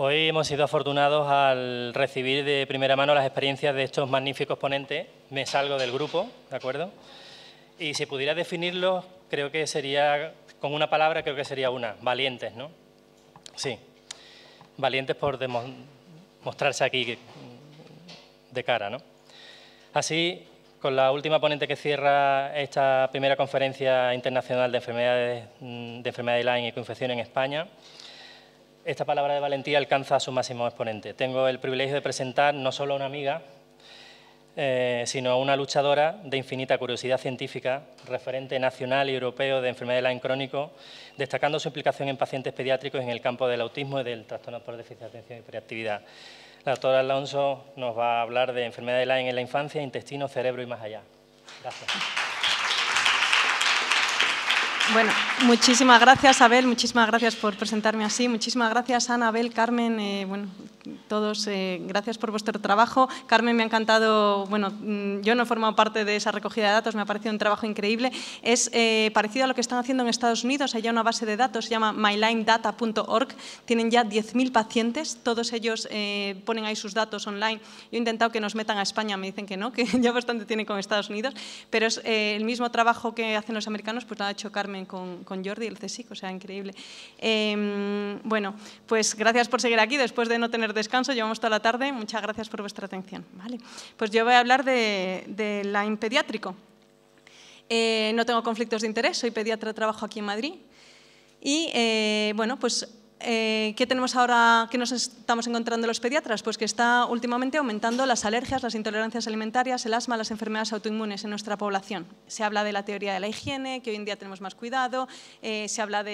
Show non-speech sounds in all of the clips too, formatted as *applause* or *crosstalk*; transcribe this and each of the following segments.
Hoy hemos sido afortunados al recibir de primera mano las experiencias de estos magníficos ponentes. Me salgo del grupo, ¿de acuerdo? Y si pudiera definirlos, creo que sería, con una palabra, creo que sería una, valientes, ¿no? Sí, valientes por mostrarse aquí de cara, ¿no? Así, con la última ponente que cierra esta primera conferencia internacional de enfermedades mm, de, enfermedad de Lyme y confección en España, esta palabra de valentía alcanza a su máximo exponente. Tengo el privilegio de presentar no solo a una amiga, eh, sino a una luchadora de infinita curiosidad científica, referente nacional y europeo de enfermedad de Lyme crónico, destacando su implicación en pacientes pediátricos en el campo del autismo y del trastorno por déficit de atención y hiperactividad. La doctora Alonso nos va a hablar de enfermedad de Lyme en la infancia, intestino, cerebro y más allá. Gracias. Bueno, muchísimas gracias Abel, muchísimas gracias por presentarme así, muchísimas gracias Ana, Abel, Carmen, eh, bueno, todos, eh, gracias por vuestro trabajo. Carmen, me ha encantado, bueno, mm, yo no he formado parte de esa recogida de datos, me ha parecido un trabajo increíble. Es eh, parecido a lo que están haciendo en Estados Unidos, hay ya una base de datos, se llama mylimedata.org, tienen ya 10.000 pacientes, todos ellos ponen ahí sus datos online. Yo he intentado que nos metan a España, me dicen que no, *laughs* que ya bastante tienen con Estados Unidos, pero es el mismo trabajo que hacen los americanos, pues lo ha hecho Carmen con, con Jordi, el CSIC, o sea, increíble. Em, bueno, pues gracias por seguir aquí. Después de no tener descanso, llevamos toda la tarde. Muchas gracias por vuestra atención. Vale. Pues yo voy a hablar de de la pediátrico. Eh, no tengo conflictos de interés, soy pediatra, trabajo aquí en Madrid. Y eh, bueno, pues eh, ¿qué tenemos ahora que nos estamos encontrando los pediatras? Pues que está últimamente aumentando las alergias, las intolerancias alimentarias, el asma, las enfermedades autoinmunes en nuestra población. Se habla de la teoría de la higiene, que hoy en día tenemos más cuidado, eh, se habla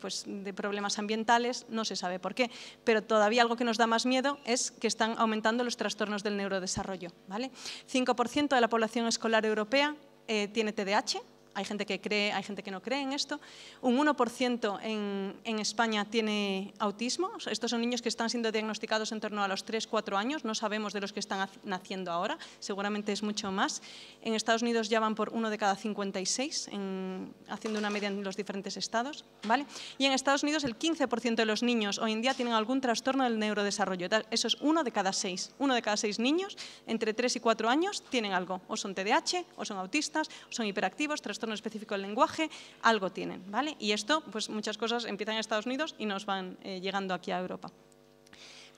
pues, de, problemas ambientales, no se sabe por qué, pero todavía algo que nos da más miedo es que están aumentando los trastornos del neurodesarrollo. ¿vale? 5% de la población escolar europea eh, tiene TDAH, hay gente que cree, hay gente que no cree en esto. Un 1% en, España tiene autismo. Estos son niños que están siendo diagnosticados en torno a los 3, 4 años. No sabemos de los que están naciendo ahora. Seguramente es mucho más. En Estados Unidos ya van por uno de cada 56, en, haciendo una media en los diferentes estados. ¿vale? Y en Estados Unidos el 15% de los niños hoy en día tienen algún trastorno del neurodesarrollo. Eso es uno de cada seis. Uno de cada seis niños entre 3 y 4 años tienen algo. O son TDAH, o son autistas, o son hiperactivos, trastornos no específico del lenguaje, algo tienen, ¿vale? Y esto, pues muchas cosas empiezan en Estados Unidos y nos van eh, llegando aquí a Europa.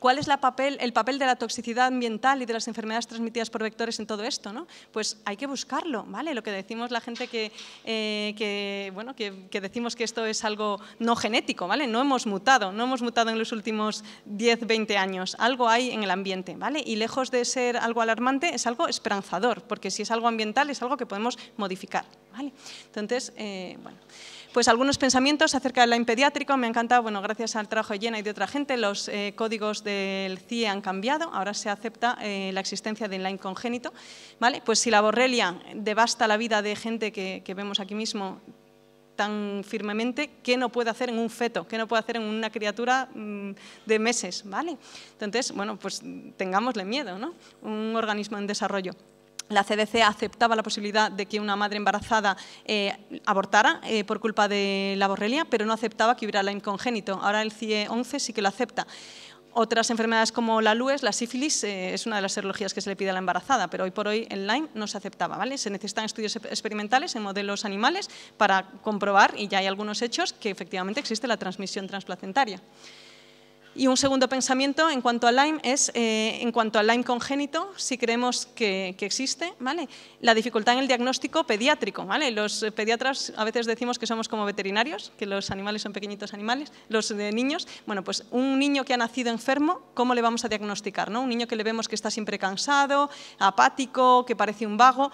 ¿Cuál es la papel, el papel de la toxicidad ambiental y de las enfermedades transmitidas por vectores en todo esto? Pues hay que buscarlo, ¿vale? Lo que decimos la gente que, eh, bueno, que, decimos que esto es algo no genético, ¿vale? No hemos mutado, no hemos mutado en los últimos 10, 20 años. Algo hay en el ambiente, ¿vale? Y lejos de ser algo alarmante, es algo esperanzador, porque si es algo ambiental es algo que podemos modificar. Entonces, eh, bueno, pues algunos pensamientos acerca de la pediátrico, Me encanta, bueno, gracias al trabajo de Llena y de otra gente, los eh, códigos del CIE han cambiado. Ahora se acepta eh, la existencia del line congénito. ¿vale? Pues si la borrelia devasta la vida de gente que, vemos aquí mismo tan firmemente, qué no puede hacer en un feto, qué no puede hacer en una criatura mm, de meses, ¿vale? Entonces, bueno, pues tengámosle miedo, ¿no? Un organismo en desarrollo la CDC aceptaba la posibilidad de que una madre embarazada eh, abortara eh, por culpa de la borrelia, pero no aceptaba que hubiera Lyme congénito. Ahora el CIE 11 sí que lo acepta. Otras enfermedades como la LUES, la sífilis, eh, es una de las serologías que se le pide a la embarazada, pero hoy por hoy en Lyme no se aceptaba. ¿vale? Se necesitan estudios experimentales en modelos animales para comprobar, y ya hay algunos hechos, que efectivamente existe la transmisión transplacentaria. Y un segundo pensamiento en cuanto a Lyme es, eh, en cuanto al Lyme congénito, si creemos que, existe, ¿vale? la dificultad en el diagnóstico pediátrico. ¿vale? Los eh, pediatras a veces decimos que somos como veterinarios, que los animales son pequeñitos animales, los niños. Bueno, pues un niño que ha nacido enfermo, ¿cómo le vamos a diagnosticar? ¿no? Un niño que le vemos que está siempre cansado, apático, que parece un vago,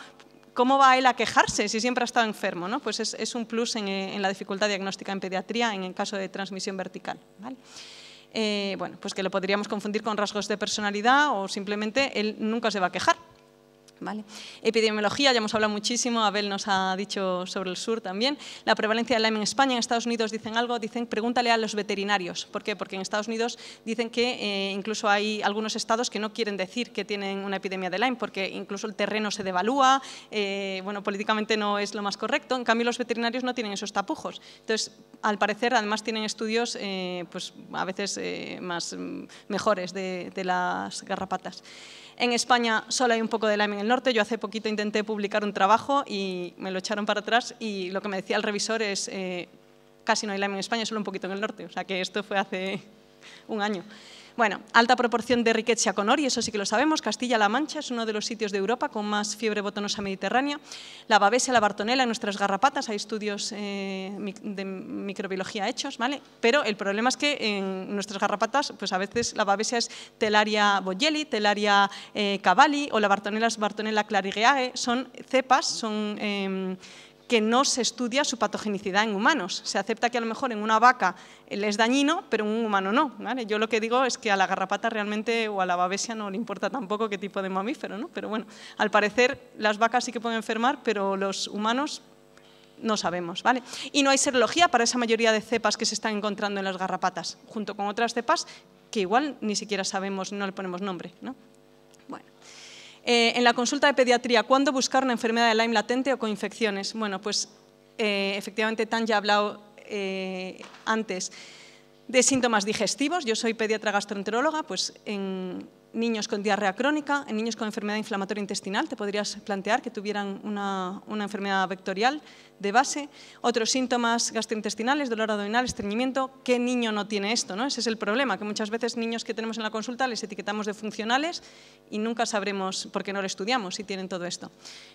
¿cómo va él a quejarse si siempre ha estado enfermo? ¿no? Pues es, un plus en, eh, en, la dificultad diagnóstica en pediatría en el caso de transmisión vertical. ¿vale? Eh, bueno, pues que lo podríamos confundir con rasgos de personalidad o simplemente él nunca se va a quejar. Epidemiología, ya hemos hablado muchísimo, Abel nos ha dicho sobre el sur también. La prevalencia del Lyme en España, en Estados Unidos dicen algo, dicen pregúntale a los veterinarios. ¿Por qué? Porque en Estados Unidos dicen que eh, incluso hay algunos estados que no quieren decir que tienen una epidemia de Lyme, porque incluso el terreno se devalúa, eh, bueno, políticamente no es lo más correcto. En cambio, los veterinarios no tienen esos tapujos. Entonces, al parecer, además tienen estudios eh, pues, a veces más mm, mejores de las garrapatas. En España solo hay un poco de Lyme en el norte. Yo hace poquito intenté publicar un trabajo y me lo echaron para atrás y lo que me decía el revisor es eh, casi no hay Lyme en España, solo un poquito en el norte. O sea que esto fue hace un año. Bueno, alta proporción de riqueza con oro, y eso sí que lo sabemos. Castilla-La Mancha es uno de los sitios de Europa con más fiebre botonosa mediterránea. La babesia, la bartonela, nuestras garrapatas, hay estudios eh, de microbiología hechos, ¿vale? Pero el problema es que en nuestras garrapatas, pues a veces la babesia es telaria bogeli, telaria eh, cavali o la bartonela es bartonella clarigeae. Son cepas, son... Em, que no se estudia su patogenicidad en humanos. Se acepta que a lo mejor en una vaca eh, le es dañino, pero en un humano no. ¿vale? Yo lo que digo es que a la garrapata realmente o a la babesia no le importa tampoco qué tipo de mamífero, ¿no? pero bueno, al parecer las vacas sí que pueden enfermar, pero los humanos no sabemos, ¿vale? Y no hay serología para esa mayoría de cepas que se están encontrando en las garrapatas, junto con otras cepas que igual ni siquiera sabemos, no le ponemos nombre, ¿no? Eh, en la consulta de pediatría, ¿cuándo buscar una enfermedad de Lyme latente o con infecciones? Bueno, pues eh, efectivamente Tan ya ha hablado eh, antes de síntomas digestivos. Yo soy pediatra gastroenteróloga, pues en, niños con diarrea crónica, en niños con enfermedad inflamatoria intestinal, te podrías plantear que tuvieran una, enfermedad vectorial de base, otros síntomas gastrointestinales, dolor abdominal, estreñimiento, ¿qué niño no tiene esto? No? Ese es el problema, que muchas veces niños que tenemos en la consulta les etiquetamos de funcionales y nunca sabremos, por qué no lo estudiamos, si tienen todo esto.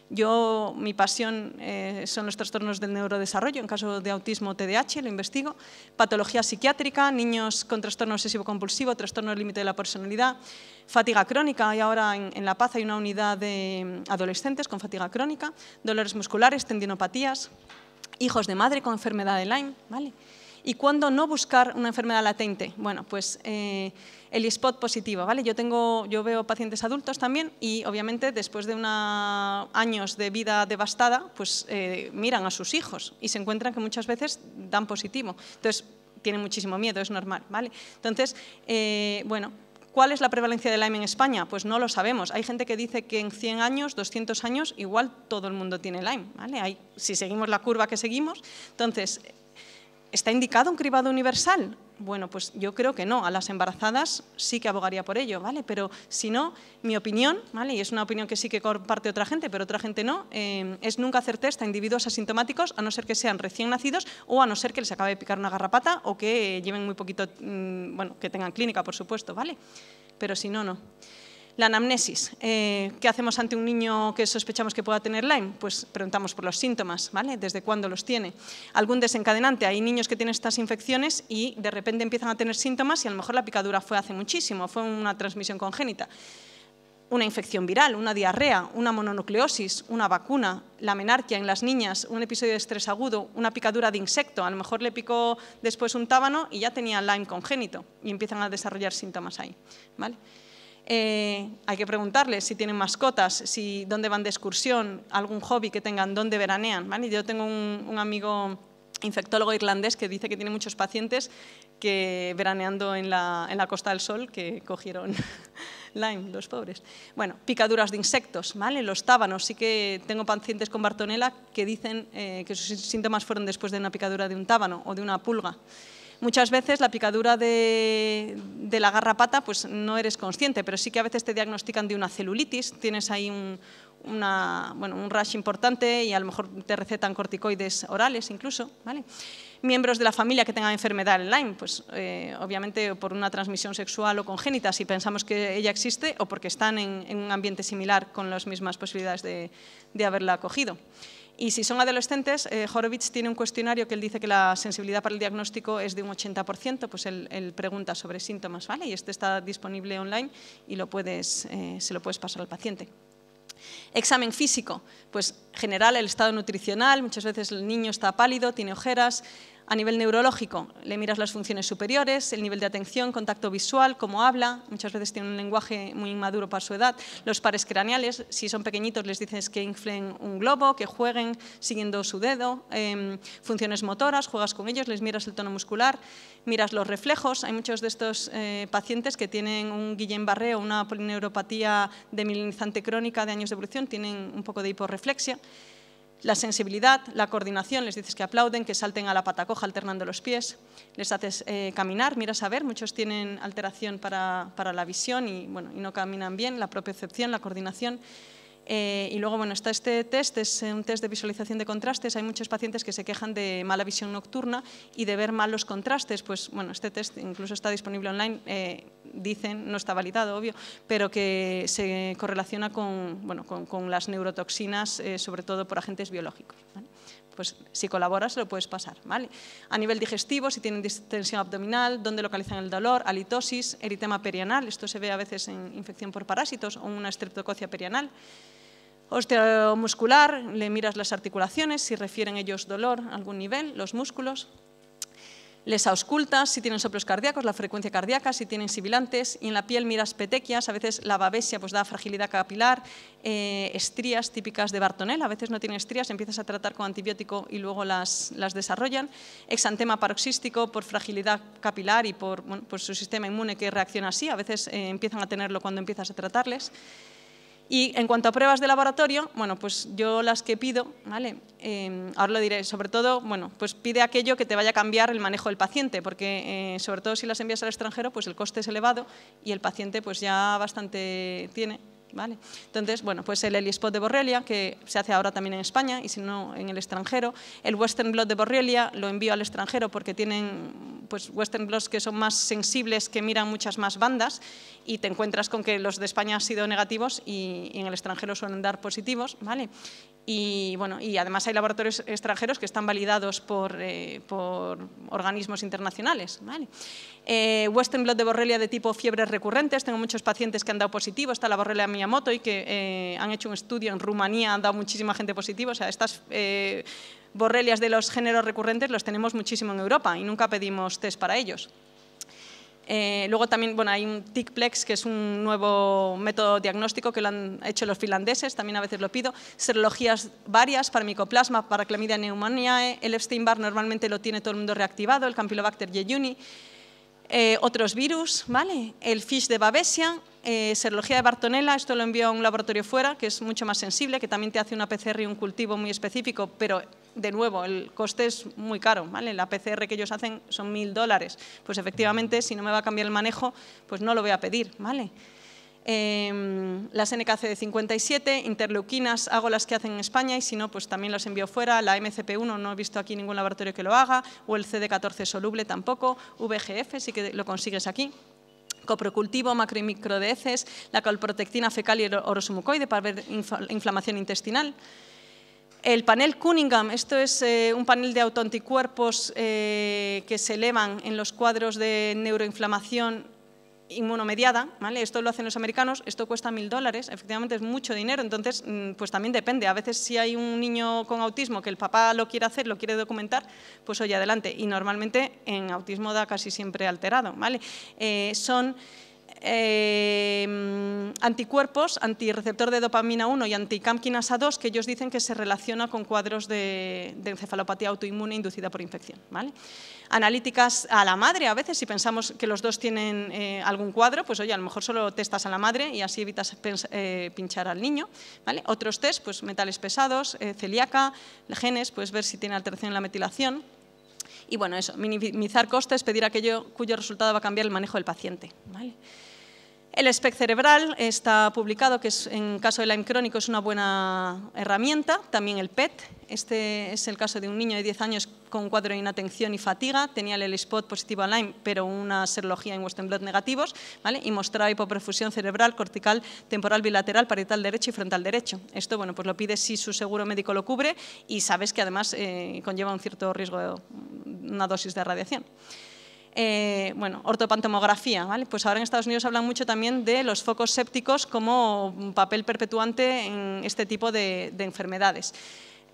Yo, mi pasión eh, son los trastornos del neurodesarrollo, en caso de autismo o TDAH, lo investigo, patología psiquiátrica, niños con trastorno obsesivo-compulsivo, trastorno límite de la personalidad, Fatiga crónica, y ahora en, La Paz hay una unidad de mm, adolescentes con fatiga crónica, dolores musculares, tendinopatías, hijos de madre con enfermedad de Lyme, ¿vale? ¿Y cuándo no buscar una enfermedad latente? Bueno, pues eh, el spot positivo, ¿vale? Yo, tengo, yo veo pacientes adultos también y obviamente después de unos años de vida devastada, pues eh, miran a sus hijos y se encuentran que muchas veces dan positivo. Entonces, tienen muchísimo miedo, es normal, ¿vale? Entonces, eh, bueno, ¿Cuál es la prevalencia del Lyme en España? Pues no lo sabemos. Hay gente que dice que en 100 años, 200 años, igual todo el mundo tiene Lyme. ¿vale? si seguimos la curva que seguimos, entonces, ¿está indicado un cribado universal? Bueno, pues yo creo que no. A las embarazadas sí que abogaría por ello, ¿vale? Pero si no, mi opinión, ¿vale? Y es una opinión que sí que comparte otra gente, pero otra gente no, em, es nunca hacer test a individuos asintomáticos, a no ser que sean recién nacidos o a no ser que les acabe de picar una garrapata o que lleven muy poquito, mm, bueno, que tengan clínica, por supuesto, ¿vale? Pero si no, no. La anamnesis. Eh, ¿Qué hacemos ante un niño que sospechamos que pueda tener Lyme? Pues preguntamos por los síntomas, ¿vale? ¿Desde cuándo los tiene? ¿Algún desencadenante? Hay niños que tienen estas infecciones y de repente empiezan a tener síntomas y a lo mejor la picadura fue hace muchísimo, fue una transmisión congénita. Una infección viral, una diarrea, una mononucleosis, una vacuna, la menarquia en las niñas, un episodio de estrés agudo, una picadura de insecto, a lo mejor le picó después un tábano y ya tenía Lyme congénito y empiezan a desarrollar síntomas ahí, ¿vale? Eh, hay que preguntarles si tienen mascotas, si dónde van de excursión, algún hobby que tengan, dónde veranean. Yo tengo un, amigo infectólogo irlandés que dice que tiene muchos pacientes que veraneando en la, Costa del Sol que cogieron *laughs* Lyme, los pobres. Bueno, picaduras de insectos, ¿vale? Los tábanos, sí que tengo pacientes con Bartonella que dicen eh, que sus síntomas fueron después de una picadura de un tábano o de una pulga. Muchas veces la picadura de, la garrapata pues no eres consciente, pero sí que a veces te diagnostican de una celulitis, tienes ahí un, una, un rash importante y a lo mejor te recetan corticoides orales incluso, ¿vale? miembros de la familia que tengan enfermedad online, pues eh, obviamente por una transmisión sexual o congénita, si pensamos que ella existe, o porque están en, un ambiente similar con las mismas posibilidades de, haberla acogido. Y si son adolescentes, eh, Horowitz tiene un cuestionario que él dice que la sensibilidad para el diagnóstico es de un 80%, pues él, pregunta sobre síntomas, ¿vale? Y este está disponible online y lo puedes, eh, se lo puedes pasar al paciente. Examen físico, pues general el estado nutricional, muchas veces el niño está pálido, tiene ojeras, a nivel neurológico, le miras las funciones superiores, el nivel de atención, contacto visual, cómo habla, muchas veces tiene un lenguaje muy inmaduro para su edad, los pares craneales, si son pequeñitos les dices que inflen un globo, que jueguen siguiendo su dedo, em, funciones motoras, juegas con ellos, les miras el tono muscular, miras los reflejos, hay muchos de estos eh, pacientes que tienen un Guillain-Barré o una polineuropatía demilinizante crónica de años de evolución, tienen un poco de hiporreflexia la sensibilidad, la coordinación, les dices que aplauden, que salten a la patacoja alternando los pies, les haces eh, caminar, miras a ver, muchos tienen alteración para, la visión y, bueno, y no caminan bien, la excepción la coordinación. Eh, y luego, bueno, está este test, es eh, un test de visualización de contrastes. Hay muchos pacientes que se quejan de mala visión nocturna y de ver mal los contrastes. Pues, bueno, este test incluso está disponible online. Eh, dicen, no está validado, obvio, pero que se correlaciona con, bueno, con, las neurotoxinas, sobre todo por agentes biológicos. pues si colaboras lo puedes pasar. ¿vale? A nivel digestivo, si tienen distensión abdominal, dónde localizan el dolor, halitosis, eritema perianal, esto se ve a veces en infección por parásitos o una estreptococia perianal. Osteomuscular, le miras las articulaciones, si refieren ellos dolor a algún nivel, los músculos. Les auscultas si tienen soplos cardíacos, la frecuencia cardíaca, si tienen sibilantes. Y en la piel miras petequias, a veces la babesia pues, da fragilidad capilar, eh, estrías típicas de Bartonel, a veces no tienen estrías, empiezas a tratar con antibiótico y luego las, desarrollan. Exantema paroxístico por fragilidad capilar y por, pues su sistema inmune que reacciona así, a veces eh, empiezan a tenerlo cuando empiezas a tratarles. Y en cuanto a pruebas de laboratorio, bueno, pues yo las que pido, ¿vale? Eh, ahora lo diré, sobre todo, bueno, pues pide aquello que te vaya a cambiar el manejo del paciente, porque eh, sobre todo si las envías al extranjero, pues el coste es elevado y el paciente pues ya bastante tiene. Entonces, bueno, pues el Elispot de Borrelia, que se hace ahora también en España y si no en el extranjero. El Western Blot de Borrelia lo envío al extranjero porque tienen pues, Western Blots que son más sensibles, que miran muchas más bandas y te encuentras con que los de España han sido negativos y, en el extranjero suelen dar positivos, ¿vale? Y, bueno, y además hay laboratorios extranjeros que están validados por, eh, organismos internacionales. Eh, Western Blot de Borrelia de tipo fiebres recurrentes, tengo muchos pacientes que han dado positivo, está la Borrelia y que eh, han hecho un estudio en Rumanía, han dado muchísima gente positiva. O sea, estas eh, borrelias de los géneros recurrentes los tenemos muchísimo en Europa y nunca pedimos test para ellos. Eh, luego también bueno, hay un TICPlex, que es un nuevo método diagnóstico que lo han hecho los finlandeses, también a veces lo pido. Serologías varias para micoplasma, para clamidia neumoniae, El Epstein-Barr normalmente lo tiene todo el mundo reactivado, el Campylobacter jejuni. otros virus, ¿vale? El fish de Babesia, eh, serología de Bartonella, esto lo envío a un laboratorio fuera, que es mucho más sensible, que también te hace una PCR y un cultivo muy específico, pero de nuevo, el coste es muy caro, ¿vale? La PCR que ellos hacen son mil dólares, pues efectivamente, si no me va a cambiar el manejo, pues no lo voy a pedir, ¿vale? Em, las NKC de 57, interleuquinas, hago las que hacen en España y si no, pues también las envío fuera, la MCP1 no he visto aquí ningún laboratorio que lo haga, o el CD14 soluble tampoco, VGF sí que lo consigues aquí, coprocultivo, macro y microdeces, la colprotectina fecal y el para ver inflamación intestinal. El panel Cunningham, esto es eh, un panel de autoanticuerpos eh, que se elevan en los cuadros de neuroinflamación inmunomediada, ¿vale? Esto lo hacen los americanos, esto cuesta mil dólares, efectivamente es mucho dinero, entonces mm, pues también depende. A veces si hay un niño con autismo que el papá lo quiere hacer, lo quiere documentar, pues oye, adelante. Y normalmente en autismo da casi siempre alterado, ¿vale? Eh, son eh, mm, anticuerpos, antirreceptor de dopamina 1 y a 2, que ellos dicen que se relaciona con cuadros de, encefalopatía autoinmune inducida por infección. Analíticas a la madre, a veces si pensamos que los dos tienen eh, algún cuadro, pues oye, a lo mejor solo testas a la madre y así evitas eh, pinchar al niño. Otros test, pues metales pesados, celíaca, genes, pues ver si tiene alteración en la metilación. Y bueno, eso, minimizar costes, pedir aquello cuyo resultado va a cambiar el manejo del paciente. El SPEC cerebral está publicado, que en caso de Lyme crónico es una buena herramienta. También el PET. Este es el caso de un niño de 10 años con cuadro de inatención y fatiga. Tenía el spot positivo a Lyme, pero una serología en Western Blood negativos. Y mostraba hipoperfusión cerebral, cortical, temporal, bilateral, parietal derecho y frontal derecho. Esto bueno, pues lo pide si su seguro médico lo cubre y sabes que además eh, conlleva un cierto riesgo, de una dosis de radiación. Eh, bueno, ortopantomografía. ¿vale? Pues ahora en Estados Unidos hablan mucho también de los focos sépticos como papel perpetuante en este tipo de, enfermedades.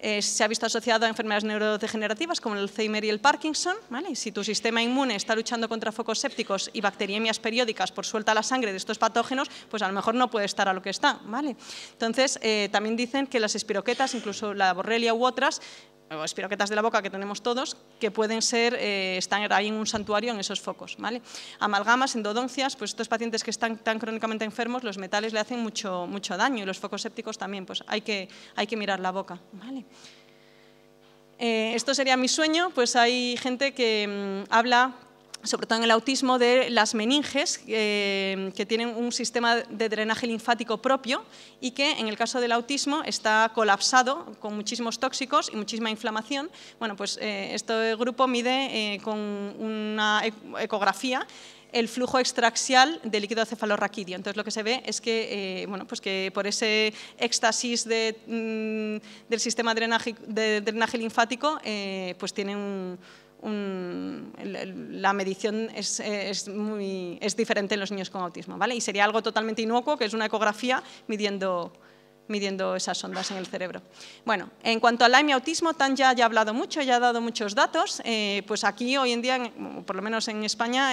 Eh, se ha visto asociado a enfermedades neurodegenerativas como el Alzheimer y el Parkinson. ¿vale? Si tu sistema inmune está luchando contra focos sépticos y bacteriemias periódicas por suelta a la sangre de estos patógenos, pues a lo mejor no puede estar a lo que está. ¿vale? Entonces, eh, también dicen que las espiroquetas, incluso la borrelia u otras, o espero que de la boca que tenemos todos, que pueden ser, eh, están ahí en un santuario en esos focos. ¿vale? Amalgamas, endodoncias, pues estos pacientes que están tan crónicamente enfermos, los metales le hacen mucho, mucho daño y los focos sépticos también, pues hay que, hay que mirar la boca. ¿vale? Eh, esto sería mi sueño, pues hay gente que mm, habla sobre todo en el autismo, de las meninges, eh, que tienen un sistema de drenaje linfático propio y que en el caso del autismo está colapsado con muchísimos tóxicos y muchísima inflamación. Bueno, pues eh, este grupo mide eh, con una e-, ecografía el flujo extraxial del líquido cefalorraquídeo. Entonces lo que se ve es que, bueno, pues que por ese éxtasis mm, del sistema de drenaje linfático, pues tiene un, la medición es, es, muy, es diferente en los niños con autismo, ¿vale? Y sería algo totalmente inocuo, que es una ecografía midiendo midiendo esas ondas en el cerebro. Bueno, en cuanto al Lyme autismo, Tan ya, ha hablado mucho, ya ha dado muchos datos. Eh, pues aquí hoy en día, por lo menos en España,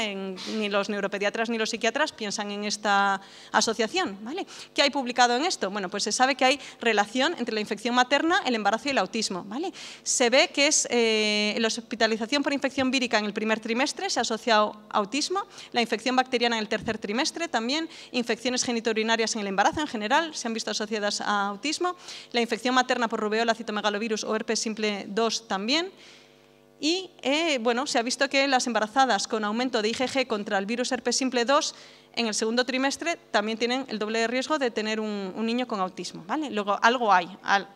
ni los neuropediatras ni los psiquiatras piensan en esta asociación. ¿vale? ¿Qué hay publicado en esto? Bueno, pues se sabe que hay relación entre la infección materna, el embarazo y el autismo. ¿vale? Se ve que es eh, la hospitalización por infección vírica en el primer trimestre se ha asociado autismo, la infección bacteriana en el tercer trimestre también, infecciones genitourinarias en el embarazo en general se han visto asociadas autismo, la infección materna por rubéola, citomegalovirus o herpes simple 2 también. Y eh, bueno, se ha visto que las embarazadas con aumento de IgG contra el virus herpes simple 2 en el segundo trimestre también tienen el doble de riesgo de tener un, niño con autismo. ¿vale? Luego, algo hay,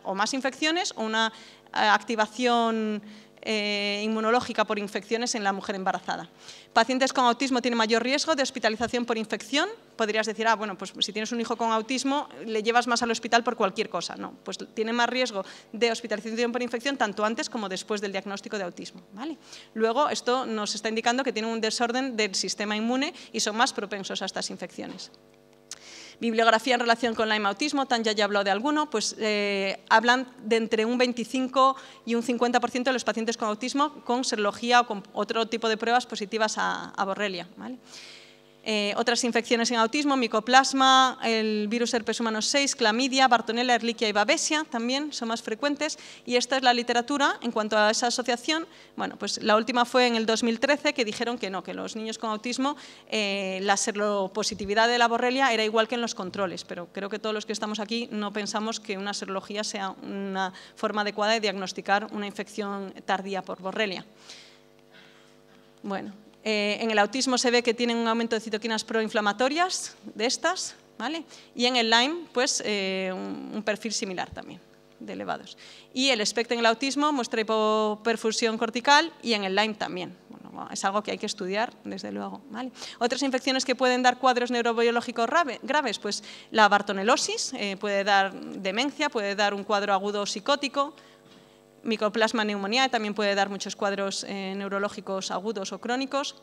o más infecciones o una eh, activación eh, inmunológica por infecciones en la mujer embarazada. Pacientes con autismo tienen mayor riesgo de hospitalización por infección. Podrías decir, ah, bueno, pues si tienes un hijo con autismo, le llevas más al hospital por cualquier cosa. No, pues tiene más riesgo de hospitalización por infección tanto antes como después del diagnóstico de autismo. ¿vale? Luego, esto nos está indicando que tienen un desorden del sistema inmune y son más propensos a estas infecciones. Bibliografía en relación con la autismo, Tan ya habló de alguno, pues eh, hablan de entre un 25 y un 50% de los pacientes con autismo con serología o con otro tipo de pruebas positivas a, a Borrelia. Eh, otras infecciones en autismo, micoplasma, el virus herpes humano 6, clamidia, bartonella, erliquia y babesia también son más frecuentes. Y esta es la literatura en cuanto a esa asociación. Bueno, pues la última fue en el 2013 que dijeron que no, que los niños con autismo eh, la seropositividad de la borrelia era igual que en los controles, pero creo que todos los que estamos aquí no pensamos que una serología sea una forma adecuada de diagnosticar una infección tardía por borrelia. Bueno, eh, en el autismo se ve que tienen un aumento de citoquinas proinflamatorias de estas, Y en el Lyme, pues, eh, un, perfil similar también, de elevados. Y el espectro en el autismo muestra hipoperfusión cortical y en el Lyme también. es algo que hay que estudiar, desde luego, Otras infecciones que pueden dar cuadros neurobiológicos graves, pues la bartonelosis, eh, puede dar demencia, puede dar un cuadro agudo psicótico, micoplasma neumonía, también puede dar muchos cuadros eh, neurológicos agudos o crónicos.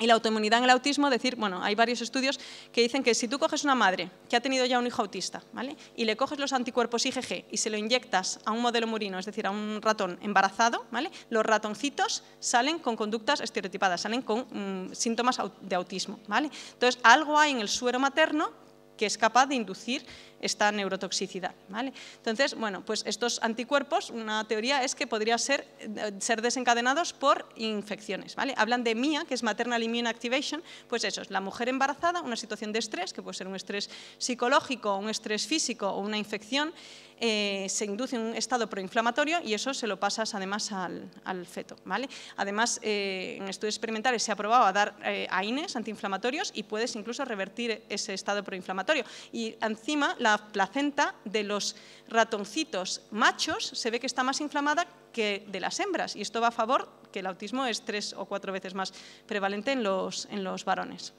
Y la autoinmunidad en el autismo, decir, bueno, hay varios estudios que dicen que si tú coges una madre que ha tenido ya un hijo autista, ¿vale? Y le coges los anticuerpos IgG y se lo inyectas a un modelo murino, es decir, a un ratón embarazado, ¿vale? Los ratoncitos salen con conductas estereotipadas, salen con mm, síntomas de autismo, ¿vale? Entonces, algo hay en el suero materno que es capaz de inducir esta neurotoxicidad. ¿vale? Entonces, bueno, pues estos anticuerpos, una teoría es que podrían ser, eh, ser desencadenados por infecciones. ¿vale? Hablan de MIA, que es Maternal Immune Activation, pues eso, es la mujer embarazada, una situación de estrés, que puede ser un estrés psicológico, un estrés físico o una infección, eh, se induce un estado proinflamatorio y eso se lo pasas además al, feto. ¿vale? Además, eh, en estudios experimentales se ha probado a dar AINES antiinflamatorios y puedes incluso revertir ese estado proinflamatorio. Y encima, la placenta de los ratoncitos machos se ve que está más inflamada que de las hembras y esto va a favor que el autismo es tres o cuatro veces más prevalente en los, en los varones.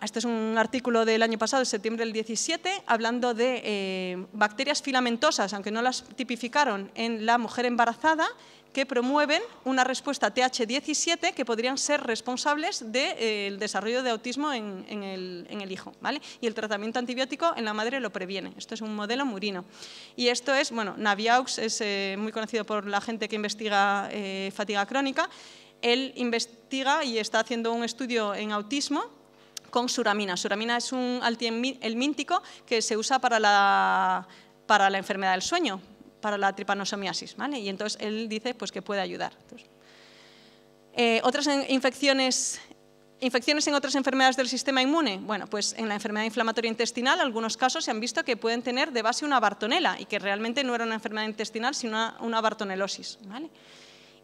este es un artículo del año pasado, de septiembre del 17, hablando de eh, bacterias filamentosas, aunque no las tipificaron en la mujer embarazada, que promueven una respuesta TH17 que podrían ser responsables del eh, desarrollo de autismo en, el, hijo. ¿vale? Y el tratamiento antibiótico en la madre lo previene. Esto es un modelo murino. Y esto es, bueno, Naviaux es eh, muy conocido por la gente que investiga eh, fatiga crónica. Él investiga y está haciendo un estudio en autismo con suramina. Suramina es un mítico que se usa para la, para la enfermedad del sueño, para la tripanosomiasis, ¿vale? Y entonces él dice pues, que puede ayudar. Eh, otras infecciones, infecciones en otras enfermedades del sistema inmune. Bueno, pues en la enfermedad inflamatoria intestinal, algunos casos se han visto que pueden tener de base una bartonela y que realmente no era una enfermedad intestinal, sino una, bartonelosis, ¿vale?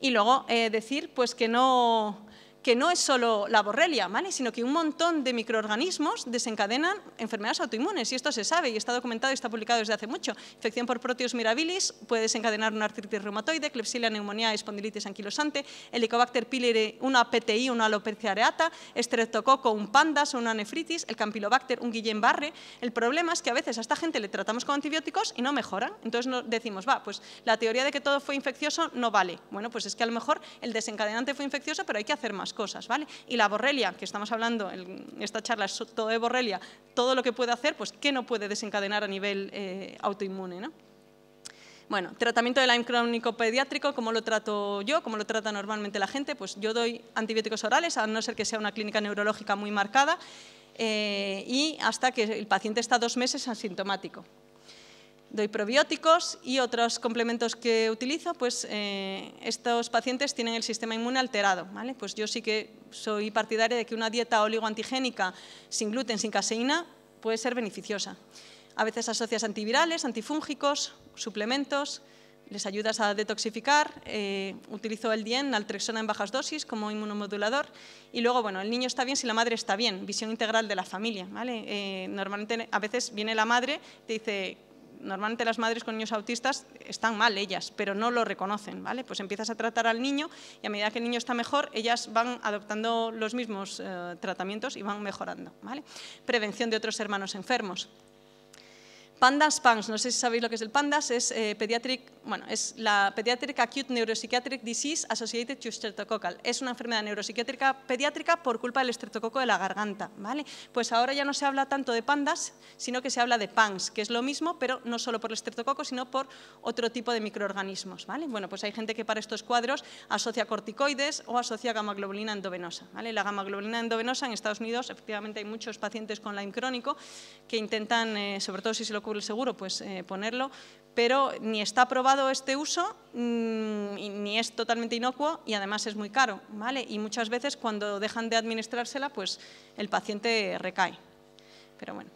Y luego eh, decir pues que no que no es solo la borrelia, ¿vale? sino que un montón de microorganismos desencadenan enfermedades autoinmunes, y esto se sabe, y está documentado y está publicado desde hace mucho. Infección por Proteus mirabilis puede desencadenar una artritis reumatoide, Klebsiella neumonía, espondilitis anquilosante, Helicobacter pylori, una PTI, una alopecia areata, estreptococo, un pandas, o una nefritis, el Campylobacter, un guillain barre El problema es que a veces a esta gente le tratamos con antibióticos y no mejoran. Entonces decimos, va, pues la teoría de que todo fue infeccioso no vale. Bueno, pues es que a lo mejor el desencadenante fue infeccioso, pero hay que hacer más ¿vale? Y la borrelia, que estamos hablando, en esta charla es todo de borrelia, todo lo que puede hacer, pues qué no puede desencadenar a nivel eh, autoinmune, ¿no? Bueno, tratamiento de Lyme crónico pediátrico, ¿cómo lo trato yo? ¿Cómo lo trata normalmente la gente? Pues yo doy antibióticos orales, a no ser que sea una clínica neurológica muy marcada, eh, y hasta que el paciente está dos meses asintomático doy probióticos y otros complementos que utilizo, pues eh, estos pacientes tienen el sistema inmune alterado. ¿vale? Pues yo sí que soy partidaria de que una dieta oligoantigénica sin gluten, sin caseína, puede ser beneficiosa. A veces asocias antivirales, antifúngicos, suplementos, les ayudas a detoxificar, eh, utilizo el DIEN, altrexona en bajas dosis como inmunomodulador y luego, bueno, el niño está bien si la madre está bien, visión integral de la familia, ¿vale? Eh, normalmente a veces viene la madre, te dice, normalmente las madres con niños autistas están mal ellas, pero no lo reconocen, ¿vale? Pues empiezas a tratar al niño y a medida que el niño está mejor, ellas van adoptando los mismos eh, tratamientos y van mejorando, ¿vale? Prevención de otros hermanos enfermos. Pandas PANS, no sé si sabéis lo que es el PANDAS, es eh, bueno, es la Pediatric Acute Neuropsychiatric Disease Associated to Streptococcal. Es una enfermedad neuropsiquiátrica pediátrica por culpa del estreptococo de la garganta, ¿vale? Pues ahora ya no se habla tanto de pandas, sino que se habla de PANS, que es lo mismo, pero no solo por el estreptococo, sino por otro tipo de microorganismos, ¿vale? Bueno, pues hay gente que para estos cuadros asocia corticoides o asocia gamaglobulina endovenosa, ¿vale? La globulina endovenosa en Estados Unidos, efectivamente hay muchos pacientes con Lyme crónico que intentan, eh, sobre todo si se lo cubre el seguro, pues eh, ponerlo, pero ni está aprobado este uso, mm, ni es totalmente inocuo y además es muy caro, ¿vale? Y muchas veces cuando dejan de administrársela, pues el paciente recae. Pero bueno.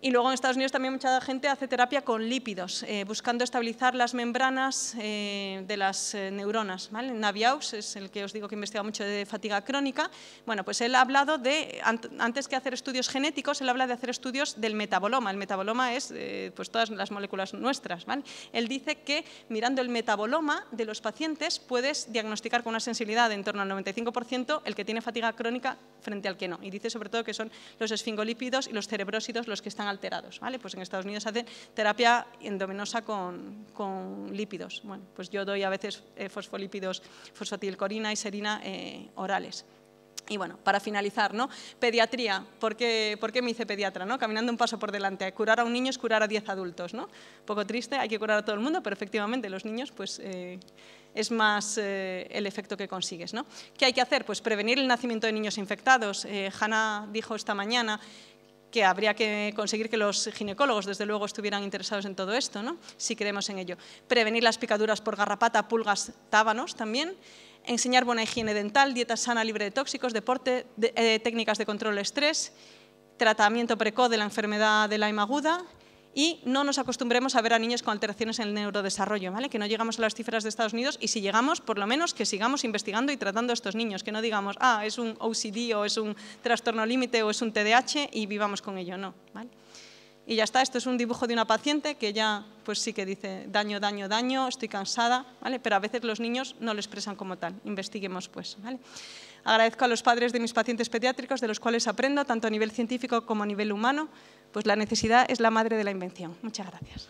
Y luego en Estados Unidos también mucha gente hace terapia con lípidos, eh, buscando estabilizar las membranas eh, de las eh, neuronas. ¿vale? Naviaus es el que os digo que investiga mucho de fatiga crónica. Bueno, pues él ha hablado de, antes que hacer estudios genéticos, él habla de hacer estudios del metaboloma. El metaboloma es pues todas las moléculas nuestras. ¿vale? Él dice que mirando el metaboloma de los pacientes puedes diagnosticar con una sensibilidad de en torno al 95% el que tiene fatiga crónica frente al que no. Y dice sobre todo que son los esfingolípidos y los cerebrósidos los que están alterados. ¿vale? Pues en Estados Unidos hace terapia endovenosa con, lípidos. Bueno, pues yo doy a veces eh, fosfolípidos, fosfatilcorina y serina eh, orales. Y bueno, para finalizar, ¿no? Pediatría, ¿por qué, me hice pediatra? ¿no? Caminando un paso por delante, curar a un niño es curar a 10 adultos, ¿no? poco triste, hay que curar a todo el mundo, pero efectivamente los niños, pues... Eh, es más el efecto que consigues. ¿no? ¿Qué hay que hacer? Pues prevenir el nacimiento de niños infectados. Eh, Hanna dijo esta mañana que habría que conseguir que los ginecólogos, desde luego, estuvieran interesados en todo esto, ¿no? si creemos en ello. Prevenir las picaduras por garrapata, pulgas, tábanos también. Enseñar buena higiene dental, dieta sana, libre de tóxicos, deporte, eh, técnicas de control del estrés, tratamiento precoz de la enfermedad de Lyme aguda y no nos acostumbremos a ver a niños con alteraciones en el neurodesarrollo, ¿vale? que no llegamos a las cifras de Estados Unidos y si llegamos, por lo menos que sigamos investigando y tratando a estos niños, que no digamos, ah, es un OCD o es un trastorno límite o es un TDAH y vivamos con ello, no. ¿vale? Y ya está, esto es un dibujo de una paciente que ya pues sí que dice daño, daño, daño, estoy cansada, ¿vale? pero a veces los niños no lo expresan como tal, investiguemos pues. Agradezco a los padres de mis pacientes pediátricos, de los cuales aprendo tanto a nivel científico como a nivel humano, pues la necesidad es la madre de la invención. Muchas gracias.